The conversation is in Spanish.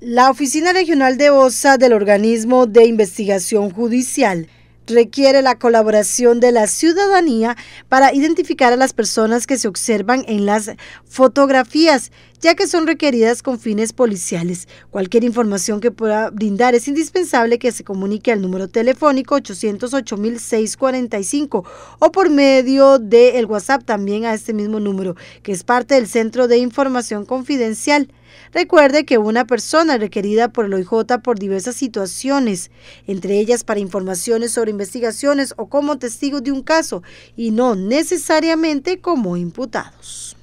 La Oficina Regional de OSA del Organismo de Investigación Judicial requiere la colaboración de la ciudadanía para identificar a las personas que se observan en las fotografías, ya que son requeridas con fines policiales. Cualquier información que pueda brindar es indispensable que se comunique al número telefónico 808.645 o por medio del el WhatsApp también a este mismo número, que es parte del Centro de Información Confidencial. Recuerde que una persona requerida por el OIJ por diversas situaciones, entre ellas para informaciones sobre investigaciones o como testigo de un caso, y no necesariamente como imputados.